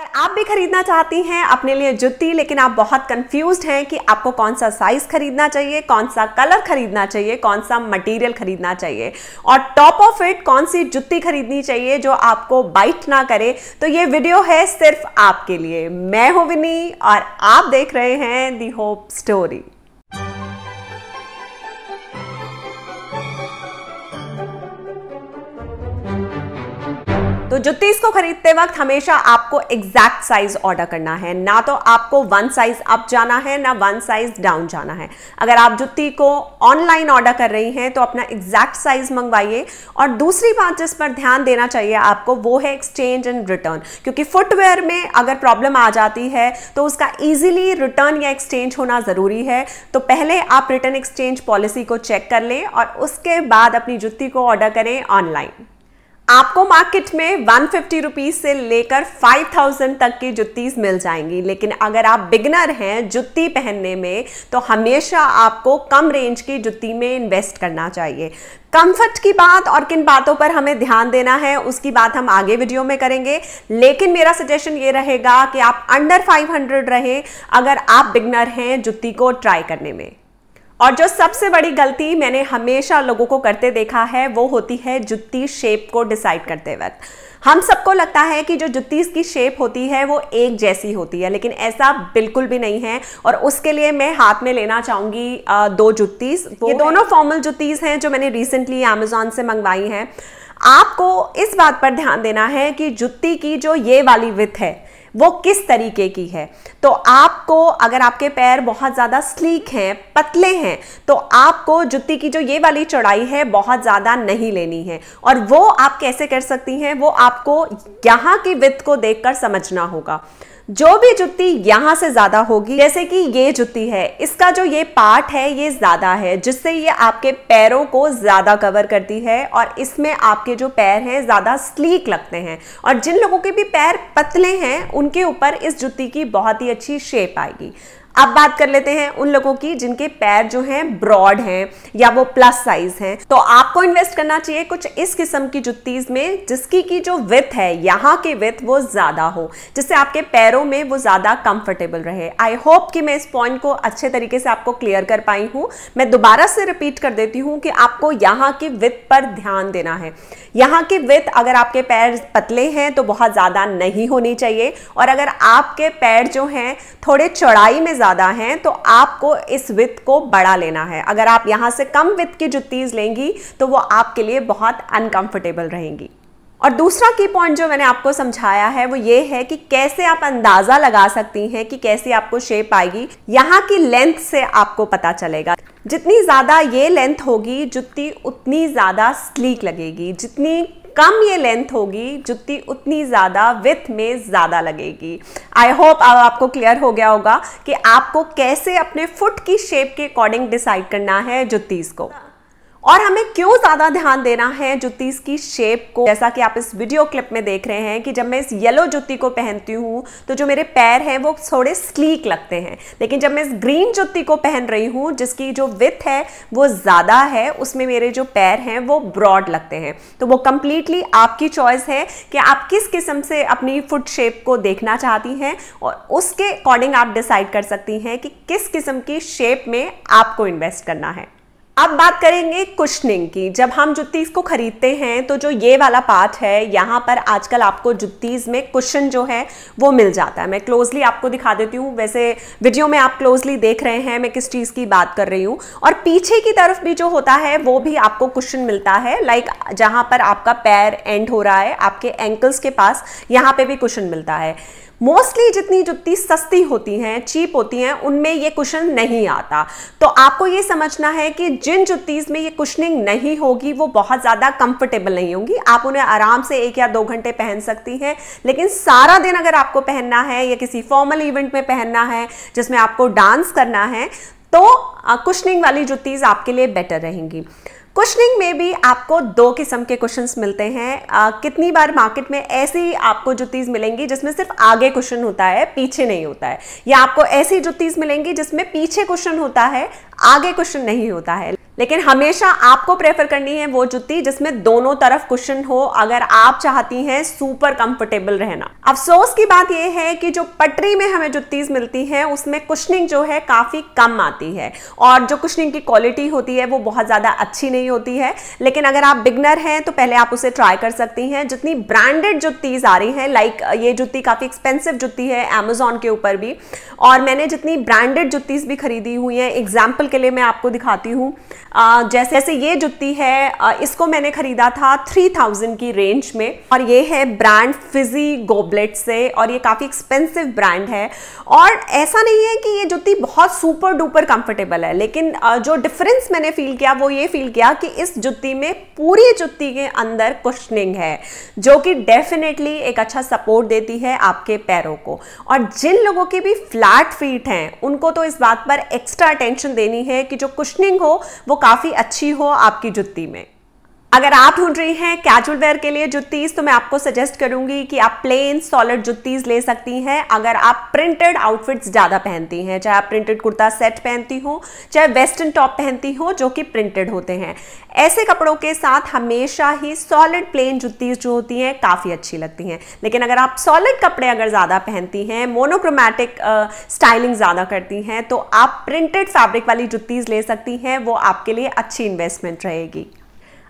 अगर आप भी खरीदना चाहती हैं अपने लिए जुत्ती लेकिन आप बहुत कंफ्यूज हैं कि आपको कौन सा साइज खरीदना चाहिए कौन सा कलर खरीदना चाहिए कौन सा मटेरियल खरीदना चाहिए और टॉप ऑफ इट कौन सी जुत्ती खरीदनी चाहिए जो आपको बाइट ना करे तो ये वीडियो है सिर्फ आपके लिए मैं हूं विनी और आप देख रहे हैं दी होप स्टोरी तो जुतीस को खरीदते वक्त हमेशा आपको एग्जैक्ट साइज ऑर्डर करना है ना तो आपको वन साइज अप जाना है ना वन साइज डाउन जाना है अगर आप जुत्ती को ऑनलाइन ऑर्डर कर रही हैं तो अपना एग्जैक्ट साइज मंगवाइए और दूसरी बात जिस पर ध्यान देना चाहिए आपको वो है एक्सचेंज एंड रिटर्न क्योंकि फुटवेयर में अगर प्रॉब्लम आ जाती है तो उसका ईजिली रिटर्न या एक्सचेंज होना ज़रूरी है तो पहले आप रिटर्न एक्सचेंज पॉलिसी को चेक कर लें और उसके बाद अपनी जुत्ती को ऑर्डर करें ऑनलाइन आपको मार्केट में वन फिफ्टी रुपीज से लेकर फाइव थाउजेंड तक की जुत्तीज मिल जाएंगी लेकिन अगर आप बिगनर हैं जुत्ती पहनने में तो हमेशा आपको कम रेंज की जुत्ती में इन्वेस्ट करना चाहिए कंफर्ट की बात और किन बातों पर हमें ध्यान देना है उसकी बात हम आगे वीडियो में करेंगे लेकिन मेरा सजेशन ये रहेगा कि आप अंडर 500 रहें अगर आप बिगनर हैं जुत्ती को ट्राई करने में और जो सबसे बड़ी गलती मैंने हमेशा लोगों को करते देखा है वो होती है जुत्ती शेप को डिसाइड करते वक्त हम सबको लगता है कि जो जुत्ती की शेप होती है वो एक जैसी होती है लेकिन ऐसा बिल्कुल भी नहीं है और उसके लिए मैं हाथ में लेना चाहूँगी दो जुत्तीस ये दोनों फॉर्मल जुत्तीस हैं जो मैंने रिसेंटली अमेजोन से मंगवाई हैं आपको इस बात पर ध्यान देना है कि जुत्ती की जो ये वाली विथ है वो किस तरीके की है तो आपको अगर आपके पैर बहुत ज़्यादा स्लीक हैं पतले हैं तो आपको जुत्ती की जो ये वाली चौड़ाई है बहुत ज़्यादा नहीं लेनी है और वो आप कैसे कर सकती हैं वो आपको यहाँ की विथ को देखकर समझना होगा जो भी जुत्ती यहाँ से ज्यादा होगी जैसे कि ये जुत्ती है इसका जो ये पार्ट है ये ज्यादा है जिससे ये आपके पैरों को ज्यादा कवर करती है और इसमें आपके जो पैर हैं ज्यादा स्लीक लगते हैं और जिन लोगों के भी पैर पतले हैं उनके ऊपर इस जुत्ती की बहुत ही अच्छी शेप आएगी अब बात कर लेते हैं उन लोगों की जिनके पैर जो हैं ब्रॉड हैं या वो प्लस साइज हैं तो आपको इन्वेस्ट करना चाहिए कुछ इस किस्म की जुत्तीज में जिसकी की जो विथ है यहाँ के विथ वो ज़्यादा हो जिससे आपके पैरों में वो ज़्यादा कंफर्टेबल रहे आई होप कि मैं इस पॉइंट को अच्छे तरीके से आपको क्लियर कर पाई हूँ मैं दोबारा से रिपीट कर देती हूँ कि आपको यहाँ की विथ पर ध्यान देना है यहाँ की विथ अगर आपके पैर पतले हैं तो बहुत ज़्यादा नहीं होनी चाहिए और अगर आपके पैर जो हैं थोड़े चौड़ाई में ज़्यादा हैं तो आपको इस विथ को बड़ा लेना है अगर आप यहाँ से कम विथ की जुत्तीज़ लेंगी तो वो आपके लिए बहुत अनकम्फर्टेबल रहेंगी और दूसरा की पॉइंट जो मैंने आपको समझाया है वो ये है कि कैसे आप अंदाज़ा लगा सकती हैं कि कैसी आपको शेप आएगी यहाँ की लेंथ से आपको पता चलेगा जितनी ज़्यादा ये लेंथ होगी जुत्ती उतनी ज़्यादा स्लीक लगेगी जितनी कम ये लेंथ होगी जुत्ती उतनी ज़्यादा विथ में ज़्यादा लगेगी आई होप अब आपको क्लियर हो गया होगा कि आपको कैसे अपने फुट की शेप के अकॉर्डिंग डिसाइड करना है जुत्तीज़ को और हमें क्यों ज़्यादा ध्यान देना है जुत्ती की शेप को जैसा कि आप इस वीडियो क्लिप में देख रहे हैं कि जब मैं इस येलो जुत्ती को पहनती हूँ तो जो मेरे पैर हैं वो थोड़े स्लीक लगते हैं लेकिन जब मैं इस ग्रीन जुत्ती को पहन रही हूँ जिसकी जो विथ है वो ज़्यादा है उसमें मेरे जो पैर हैं वो ब्रॉड लगते हैं तो वो कम्प्लीटली आपकी चॉइस है कि आप किस किस्म से अपनी फुट शेप को देखना चाहती हैं और उसके अकॉर्डिंग आप डिसाइड कर सकती हैं कि किस किस्म की शेप में आपको इन्वेस्ट करना है अब बात करेंगे कुशनिंग की जब हम जुत्तीज़ को ख़रीदते हैं तो जो ये वाला पार्ट है यहाँ पर आजकल आपको जुत्तीज़ में कुशन जो है वो मिल जाता है मैं क्लोजली आपको दिखा देती हूँ वैसे वीडियो में आप क्लोजली देख रहे हैं मैं किस चीज़ की बात कर रही हूँ और पीछे की तरफ भी जो होता है वो भी आपको कुशन मिलता है लाइक जहाँ पर आपका पैर एंड हो रहा है आपके एंकल्स के पास यहाँ पर भी कुशन मिलता है मोस्टली जितनी जुत्ती सस्ती होती हैं चीप होती हैं उनमें ये कुशन नहीं आता तो आपको ये समझना है कि जिन जुत्तीज़ में ये कुशनिंग नहीं होगी वो बहुत ज़्यादा कंफर्टेबल नहीं होंगी आप उन्हें आराम से एक या दो घंटे पहन सकती हैं लेकिन सारा दिन अगर आपको पहनना है या किसी फॉर्मल इवेंट में पहनना है जिसमें आपको डांस करना है तो कुशनिंग वाली जुत्तीज़ आपके लिए बेटर रहेंगी क्वेश्चनिंग में भी आपको दो किस्म के क्वेश्चंस मिलते हैं आ, कितनी बार मार्केट में ऐसी आपको जुतीज मिलेंगी जिसमें सिर्फ आगे क्वेश्चन होता है पीछे नहीं होता है या आपको ऐसी जुतीज मिलेंगी जिसमें पीछे क्वेश्चन होता है आगे क्वेश्चन नहीं होता है लेकिन हमेशा आपको प्रेफर करनी है वो जूती जिसमें दोनों तरफ कुशन हो अगर आप चाहती हैं सुपर कंफर्टेबल रहना अफसोस की बात यह है कि जो पटरी में हमें जुतीज मिलती हैं उसमें कुशनिंग जो है काफ़ी कम आती है और जो कुशनिंग की क्वालिटी होती है वो बहुत ज़्यादा अच्छी नहीं होती है लेकिन अगर आप बिगनर हैं तो पहले आप उसे ट्राई कर सकती हैं जितनी ब्रांडेड जुत्तीस आ रही हैं लाइक ये जुत्ती काफ़ी एक्सपेंसिव जुत्ती है अमेजोन के ऊपर भी और मैंने जितनी ब्रांडेड जुत्तीस भी खरीदी हुई हैं एग्जाम्पल के लिए मैं आपको दिखाती हूँ जैसे जैसे ये जुत्ती है इसको मैंने ख़रीदा था 3000 की रेंज में और ये है ब्रांड फिजी गोबलेट से और ये काफ़ी एक्सपेंसिव ब्रांड है और ऐसा नहीं है कि ये जुत्ती बहुत सुपर डुपर कंफर्टेबल है लेकिन जो डिफरेंस मैंने फील किया वो ये फील किया कि इस जुत्ती में पूरी जुत्ती के अंदर कुशनिंग है जो कि डेफिनेटली एक अच्छा सपोर्ट देती है आपके पैरों को और जिन लोगों की भी फ्लैट फीट हैं उनको तो इस बात पर एक्स्ट्रा अटेंशन देनी है कि जो कुशनिंग हो वो काफ़ी अच्छी हो आपकी जुत्ती में अगर आप ढूंढ रही हैं कैजुअल वेयर के लिए जुत्तीज तो मैं आपको सजेस्ट करूंगी कि आप प्लेन सॉलिड जुत्तीज ले सकती हैं अगर आप प्रिंटेड आउटफिट्स ज़्यादा पहनती हैं चाहे आप प्रिंटेड कुर्ता सेट पहनती हो चाहे वेस्टर्न टॉप पहनती हो जो कि प्रिंटेड होते हैं ऐसे कपड़ों के साथ हमेशा ही सॉलिड प्लेन जुत्तीज जो होती हैं काफ़ी अच्छी लगती हैं लेकिन अगर आप सॉलिड कपड़े अगर ज़्यादा पहनती हैं मोनोक्रोमैटिक स्टाइलिंग ज़्यादा करती हैं तो आप प्रिंटेड फैब्रिक वाली जुत्तीज़ ले सकती हैं वो आपके लिए अच्छी इन्वेस्टमेंट रहेगी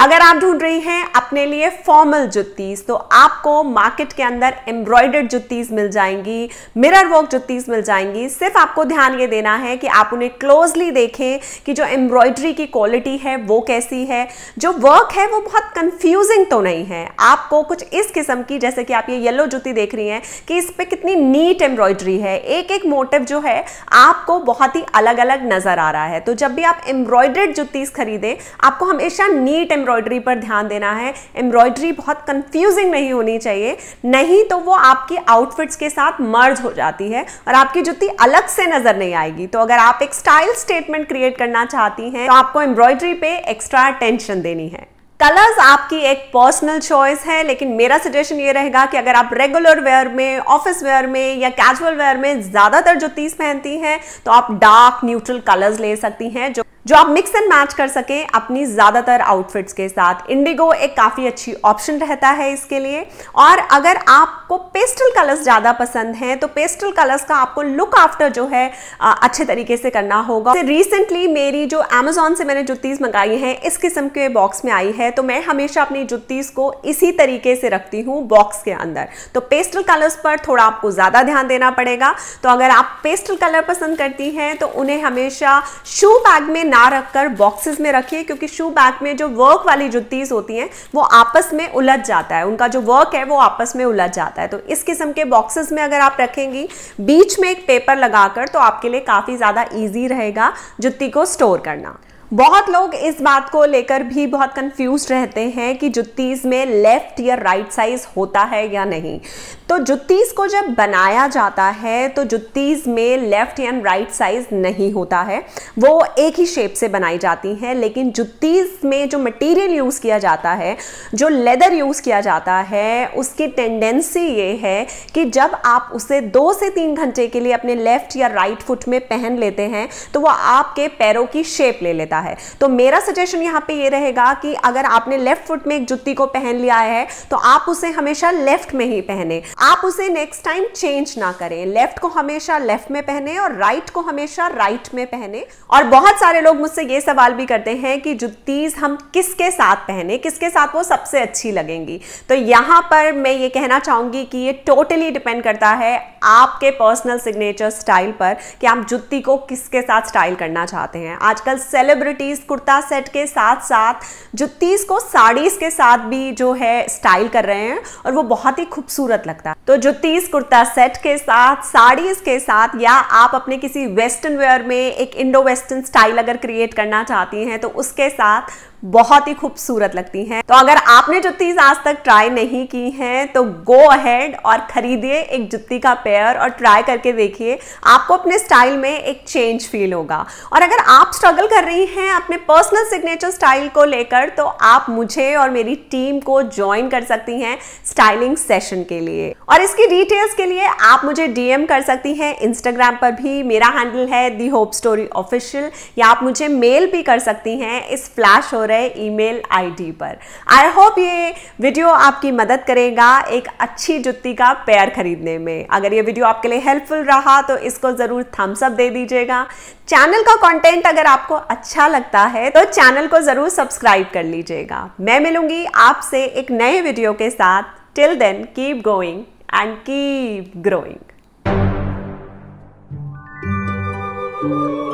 अगर आप ढूंढ रही हैं अपने लिए फॉर्मल जुत्तीस तो आपको मार्केट के अंदर एम्ब्रॉयडर्ड जुतीस मिल जाएंगी मिरर वर्क जुतीस मिल जाएंगी सिर्फ आपको ध्यान ये देना है कि आप उन्हें क्लोजली देखें कि जो एम्ब्रॉयडरी की क्वालिटी है वो कैसी है जो वर्क है वो बहुत कंफ्यूजिंग तो नहीं है आपको कुछ इस किस्म की जैसे कि आप ये येलो जुती देख रही हैं कि इस पर कितनी नीट एम्ब्रॉयडरी है एक एक मोटिव जो है आपको बहुत ही अलग अलग नज़र आ रहा है तो जब भी आप एम्ब्रॉयडर्ड जुत्तीस खरीदें आपको हमेशा नीट एम्ब्रॉयडरी पर ध्यान देना है एम्ब्रॉयडरी बहुत कंफ्यूजिंग नहीं होनी चाहिए नहीं तो वो आपकी आउटफिट्स के साथ मर्ज हो जाती है और आपकी जुत्ती अलग से नजर नहीं आएगी तो अगर आप एक स्टाइल स्टेटमेंट क्रिएट करना चाहती हैं तो आपको एम्ब्रॉयडरी पे एक्स्ट्रा अटेंशन देनी है कलर्स आपकी एक पर्सनल चॉइस है लेकिन मेरा सजेशन ये रहेगा कि अगर आप रेगुलर वेयर में ऑफिस वेयर में या कैजुअल वेयर में ज़्यादातर जो तीस पहनती हैं तो आप डार्क न्यूट्रल कलर्स ले सकती हैं जो जो आप मिक्स एंड मैच कर सकें अपनी ज़्यादातर आउटफिट्स के साथ इंडिगो एक काफ़ी अच्छी ऑप्शन रहता है इसके लिए और अगर आपको पेस्टल कलर्स ज़्यादा पसंद हैं तो पेस्टल कलर्स का आपको लुक आफ्टर जो है आ, अच्छे तरीके से करना होगा रिसेंटली मेरी जो अमेजोन से मैंने जुत्तीस मंगाई है इस किस्म के बॉक्स में आई है तो मैं हमेशा अपनी जुत्तीस को इसी तरीके से रखती हूँ बॉक्स के अंदर तो पेस्टल कलर्स पर थोड़ा आपको ज़्यादा ध्यान देना पड़ेगा तो अगर आप पेस्टल कलर पसंद करती हैं तो उन्हें हमेशा शू बैग में ना रखकर बॉक्सेस में रखिए क्योंकि शू बैग में जो वर्क वाली जुत्तीस होती हैं वो आपस में उलझ जाता है उनका जो वर्क है वो आपस में उलझ जाता है तो इस किस्म के बॉक्सेस में अगर आप रखेंगी बीच में एक पेपर लगाकर तो आपके लिए काफ़ी ज़्यादा ईजी रहेगा जुत्ती को स्टोर करना बहुत लोग इस बात को लेकर भी बहुत कंफ्यूज रहते हैं कि जुत्तीस में लेफ्ट या राइट साइज होता है या नहीं तो जुत्तीस को जब बनाया जाता है तो जुत्तीस में लेफ्ट एंड राइट साइज नहीं होता है वो एक ही शेप से बनाई जाती हैं लेकिन जुत्तीस में जो मटेरियल यूज़ किया जाता है जो लेदर यूज़ किया जाता है उसकी टेंडेंसी ये है कि जब आप उसे दो से तीन घंटे के लिए अपने लेफ्ट या राइट फुट में पहन लेते हैं तो वह आपके पैरों की शेप ले लेता है है तो मेरा सजेशन यहाँ पे ये रहेगा कि अगर आपने लेफ्ट फुट में एक जुत्ती को पहन लिया है तो आप उसे हमेशा लेफ्ट में ही पहने आप उसे नेक्स्ट टाइम चेंज ना करें लेफ्ट को हमेशा लेफ्ट में पहने और राइट को हमेशा राइट में पहने और बहुत सारे लोग मुझसे ये सवाल भी करते हैं कि जुत्तीज हम किसके साथ पहने किसके साथ वो सबसे अच्छी लगेंगी तो यहां पर मैं ये कहना चाहूंगी कि ये टोटली डिपेंड करता है आपके पर्सनल सिग्नेचर स्टाइल पर कि आप जुत्ती को किसके साथ स्टाइल करना चाहते हैं आजकल सेलिब्रिटी सेलिब्रिटीज़ कुर्ता सेट के साथ साथ जुत्तीज़ को साड़ीज़ के साथ भी जो है स्टाइल कर रहे हैं और वो बहुत ही खूबसूरत लगता है तो जुत्तीज़ कुर्ता सेट के साथ साड़ीज़ के साथ या आप अपने किसी वेस्टर्न वेयर में एक इंडो वेस्टर्न स्टाइल अगर क्रिएट करना चाहती हैं तो उसके साथ बहुत ही खूबसूरत लगती हैं तो अगर आपने जुत्तीज आज तक ट्राई नहीं की हैं तो गो अहेड और खरीदिए एक जुत्ती का पेयर और ट्राई करके देखिए आपको अपने स्टाइल में एक चेंज फील होगा और अगर आप स्ट्रगल कर रही हैं अपने पर्सनल सिग्नेचर स्टाइल को लेकर तो आप मुझे और मेरी टीम को ज्वाइन कर सकती हैं स्टाइलिंग सेशन के लिए और इसकी डिटेल्स के लिए आप मुझे डीएम कर सकती हैं इंस्टाग्राम पर भी मेरा हैंडल है दी होप स्टोरी ऑफिशियल या आप मुझे मेल भी कर सकती हैं इस फ्लैश हो रहे रहे ईमेल आईडी पर आई होप ये वीडियो आपकी मदद करेगा एक अच्छी जुत्ती का पेयर खरीदने में अगर ये वीडियो आपके लिए हेल्पफुल रहा तो इसको ज़रूर थम्सअप दे दीजिएगा चैनल का कंटेंट अगर आपको अच्छा लगता है तो चैनल को ज़रूर सब्सक्राइब कर लीजिएगा मैं मिलूंगी आपसे एक नए वीडियो के साथ till then keep going and keep and keep growing.